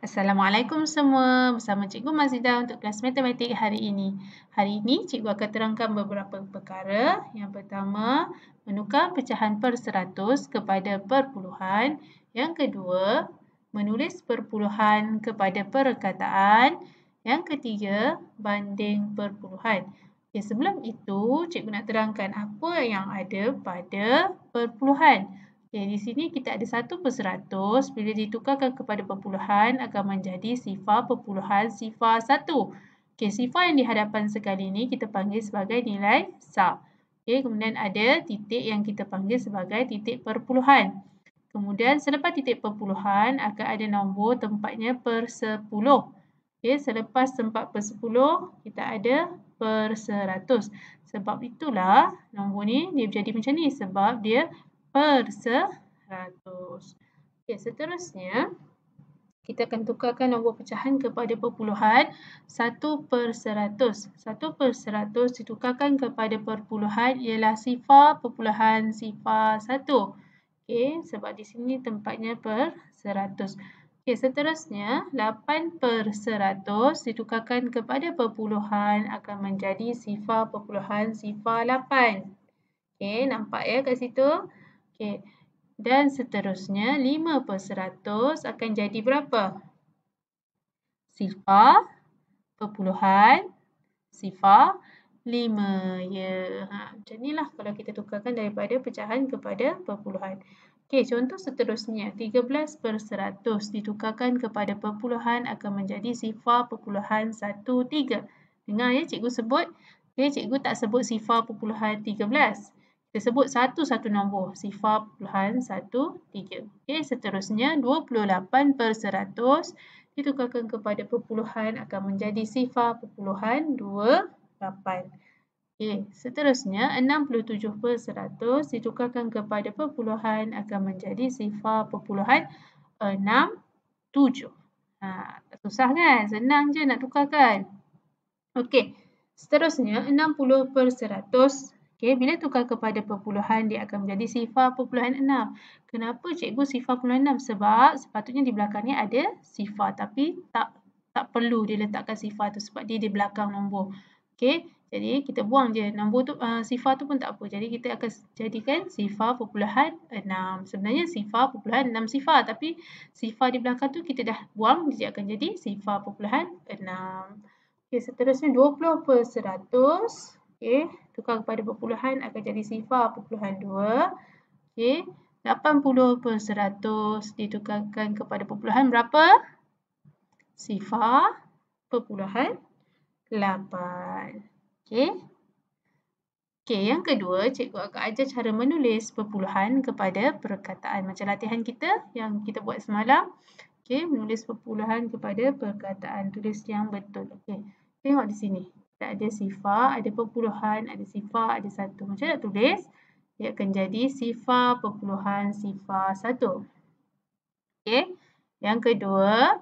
Assalamualaikum semua. Bersama Cikgu Mazidah untuk kelas matematik hari ini. Hari ini, Cikgu akan terangkan beberapa perkara. Yang pertama, menukar pecahan per seratus kepada perpuluhan. Yang kedua, menulis perpuluhan kepada perkataan. Yang ketiga, banding perpuluhan. Okay, ya, sebelum itu, Cikgu nak terangkan apa yang ada pada perpuluhan. Perpuluhan. Okay, di sini kita ada 1 per 100. Bila ditukarkan kepada perpuluhan, akan menjadi sifar perpuluhan sifar 1. Okay, sifar yang dihadapan sekali ini kita panggil sebagai nilai sah. Okay, kemudian ada titik yang kita panggil sebagai titik perpuluhan. Kemudian selepas titik perpuluhan, akan ada nombor tempatnya per 10. Okay, selepas tempat per 10, kita ada per 100. Sebab itulah nombor ni dia jadi macam ni. Sebab dia per seratus. Okay, seterusnya kita akan tukarkan nombor pecahan kepada perpuluhan Satu per seratus, satu per seratus ditukarkan kepada perpuluhan ialah sifar perpuluhan sifar satu. Okay, sebab di sini tempatnya per seratus. Okay, seterusnya 8 per 100 ditukarkan kepada perpuluhan akan menjadi sifar perpuluhan sifar 8. Okay, nampak ya kat situ? Okey. Dan seterusnya 5 per 100 akan jadi berapa? Sifar perpuluhan sifar 5. Ya. Ha, macam inilah kalau kita tukarkan daripada pecahan kepada perpuluhan. Okey, contoh seterusnya 13 per 100 ditukarkan kepada perpuluhan akan menjadi sifar perpuluhan 13. Dengar ya cikgu sebut. Okey, cikgu tak sebut sifar perpuluhan 13. Kita sebut satu-satu nombor. Sifar puluhan satu tiga. Okey, seterusnya 28 per seratus ditukarkan kepada perpuluhan akan menjadi sifar perpuluhan lapan. Okey, seterusnya 67 per seratus ditukarkan kepada perpuluhan akan menjadi sifar perpuluhan 67. Ha, susah kan? Senang je nak tukarkan. Okey, seterusnya 60 per seratus Okay, bila tukar kepada perpuluhan, dia akan menjadi sifar perpuluhan enam. Kenapa cikgu sifar perpuluhan enam? Sebab sepatutnya di belakangnya ada sifar tapi tak tak perlu diletakkan sifar tu sebab dia di belakang nombor. Okay, jadi kita buang je nombor tu, uh, sifar tu pun tak apa. Jadi kita akan jadikan sifar perpuluhan enam. Sebenarnya sifar perpuluhan enam sifar tapi sifar di belakang tu kita dah buang dia akan jadi sifar perpuluhan enam. Okay, seterusnya 20 per 100. Okay tukar kepada perpuluhan akan jadi sifar perpuluhan 2. Okey. 80 per 100 ditukarkan kepada perpuluhan berapa? Sifar perpuluhan 8. Okey. Okey, yang kedua, cikgu akan ajar cara menulis perpuluhan kepada perkataan. Macam latihan kita yang kita buat semalam. Okey, menulis perpuluhan kepada perkataan. Tulis yang betul. Okey, tengok di sini tak ada sifar, ada perpuluhan, ada sifar, ada satu. Macam nak tulis, dia akan jadi sifar, perpuluhan, sifar, satu. Okey. Yang kedua,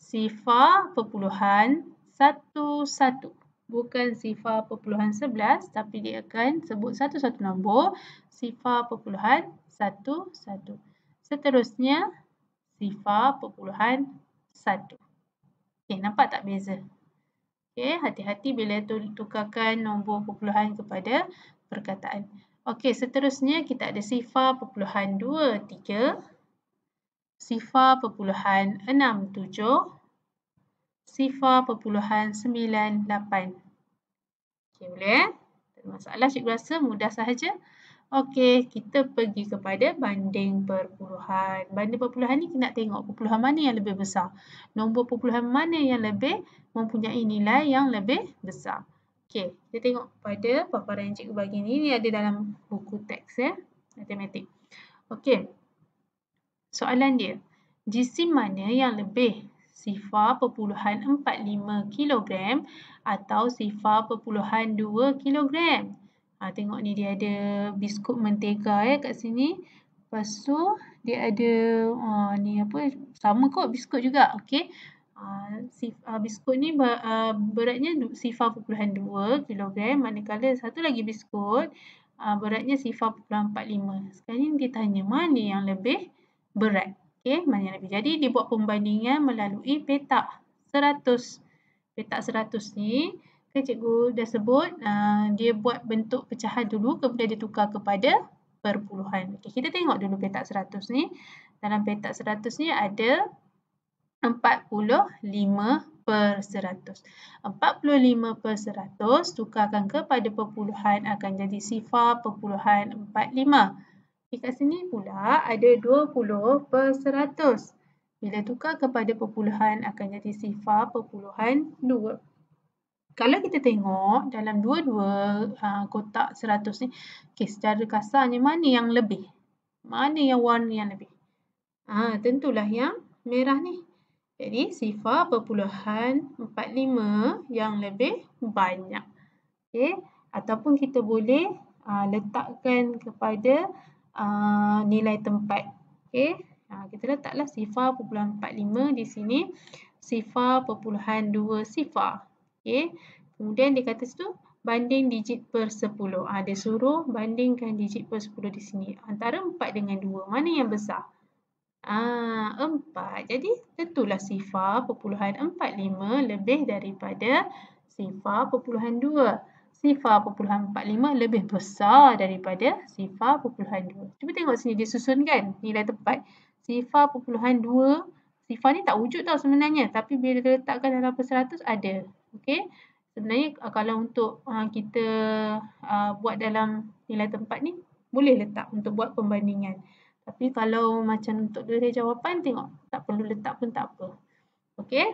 sifar, perpuluhan, satu, satu. Bukan sifar, perpuluhan, sebelas, tapi dia akan sebut satu, satu nombor. Sifar, perpuluhan, satu, satu. Seterusnya, sifar, perpuluhan, satu. Okey, nampak tak beza? Okey, hati-hati bila tukarkan nombor perpuluhan kepada perkataan. Okey, seterusnya kita ada sifar perpuluhan 2, 3. Sifar perpuluhan 6, 7. Sifar perpuluhan 9, 8. Okey, boleh eh? Tak ada masalah, cikgu rasa mudah sahaja. Okey, kita pergi kepada banding perpuluhan. Banding perpuluhan ni kita nak tengok perpuluhan mana yang lebih besar. Nombor perpuluhan mana yang lebih mempunyai nilai yang lebih besar. Okey, kita tengok pada paparan yang cikgu bagi ni. Ini ada dalam buku teks ya, matematik. Okey, soalan dia. Jisim mana yang lebih sifar perpuluhan 45 kilogram atau sifar perpuluhan 2 kilogram? Ha, tengok ni dia ada biskut mentega ya kat sini. Lepas tu dia ada ha, ni apa sama kot biskut juga. okay? Ha, ah, biskut ni ber, ha, beratnya sifar perpuluhan dua kilogram. Manakala satu lagi biskut ha, beratnya sifar perpuluhan empat lima. Sekarang ni dia tanya mana yang lebih berat. okay? Mana yang lebih. Jadi dia buat pembandingan melalui petak seratus. Petak seratus ni kan cikgu dah sebut uh, dia buat bentuk pecahan dulu kemudian ditukar kepada perpuluhan. Okay, kita tengok dulu petak 100 ni. Dalam petak 100 ni ada 45 per 100. 45 per 100 tukarkan kepada perpuluhan akan jadi sifar perpuluhan 45. Di kat sini pula ada 20 per 100. Bila tukar kepada perpuluhan akan jadi sifar perpuluhan 2 kalau kita tengok dalam dua-dua uh, kotak seratus ni, okay, secara kasarnya mana yang lebih? Mana yang warna yang lebih? Ah, tentulah yang merah ni. Jadi sifar perpuluhan 45 yang lebih banyak. okay? ataupun kita boleh uh, letakkan kepada uh, nilai tempat. okay? uh, kita letaklah sifar perpuluhan 45 di sini. Sifar perpuluhan 2 sifar. Okay. Kemudian dia kata situ banding digit per 10. Ha, ah, dia suruh bandingkan digit per 10 di sini. Antara 4 dengan 2. Mana yang besar? Ah 4. Jadi tentulah sifar perpuluhan 4, 5 lebih daripada sifar perpuluhan 2. Sifar perpuluhan 4, 5 lebih besar daripada sifar perpuluhan 2. Cuba tengok sini dia susun kan nilai tepat. Sifar perpuluhan 2 sifar ni tak wujud tau sebenarnya tapi bila kita letakkan dalam persatus ada okay? sebenarnya uh, kalau untuk uh, kita uh, buat dalam nilai tempat ni boleh letak untuk buat pembandingan tapi kalau macam untuk nilai jawapan tengok tak perlu letak pun tak apa Okay?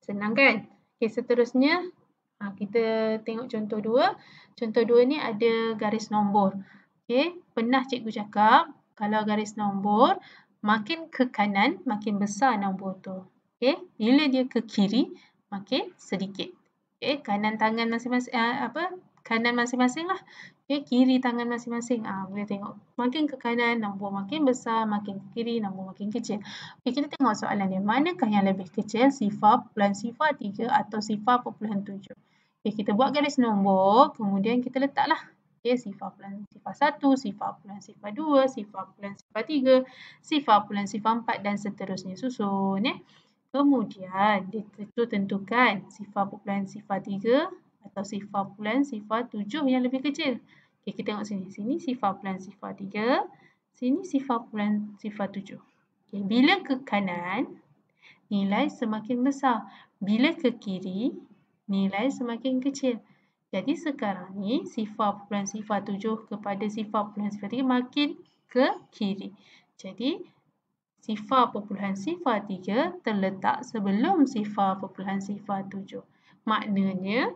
senang kan okey seterusnya uh, kita tengok contoh dua. contoh dua ni ada garis nombor Okay? pernah cikgu cakap kalau garis nombor makin ke kanan makin besar nombor tu. okay? bila dia ke kiri makin sedikit. okay? kanan tangan masing-masing uh, apa? Kanan masing-masing lah. okay? kiri tangan masing-masing. Ah, boleh tengok. Makin ke kanan nombor makin besar, makin ke kiri nombor makin kecil. Okey, kita tengok soalan dia. Manakah yang lebih kecil? Sifar bulan sifar 3 atau sifar 0.7? Okay, kita buat garis nombor, kemudian kita letaklah okay, sifar pulang sifar 1, sifar pulang sifar 2, sifar pulang sifar 3, sifar pulang sifar 4 dan seterusnya susun. Eh. Kemudian, itu tentukan sifar pulang sifar 3 atau sifar pulang sifar 7 yang lebih kecil. Okay, kita tengok sini. Sini sifar pulang sifar 3, sini sifar pulang sifar 7. Okay, bila ke kanan, nilai semakin besar. Bila ke kiri, nilai semakin kecil. Jadi sekarang ni sifar perpuluhan sifar 7 kepada sifar perpuluhan sifar 3 makin ke kiri. Jadi sifar perpuluhan sifar 3 terletak sebelum sifar perpuluhan sifar 7. Maknanya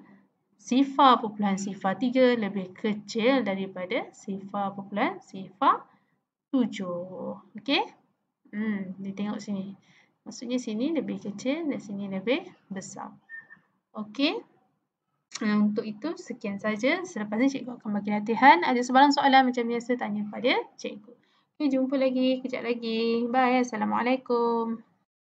sifar perpuluhan sifar 3 lebih kecil daripada sifar perpuluhan sifar 7. Okey? Hmm, dia tengok sini. Maksudnya sini lebih kecil dan sini lebih besar. Okey? Eh, untuk itu sekian saja. Selepas ni cikgu akan bagi latihan. Ada sebarang soalan macam biasa tanya pada cikgu. Kita jumpa lagi kejap lagi. Bye. Assalamualaikum.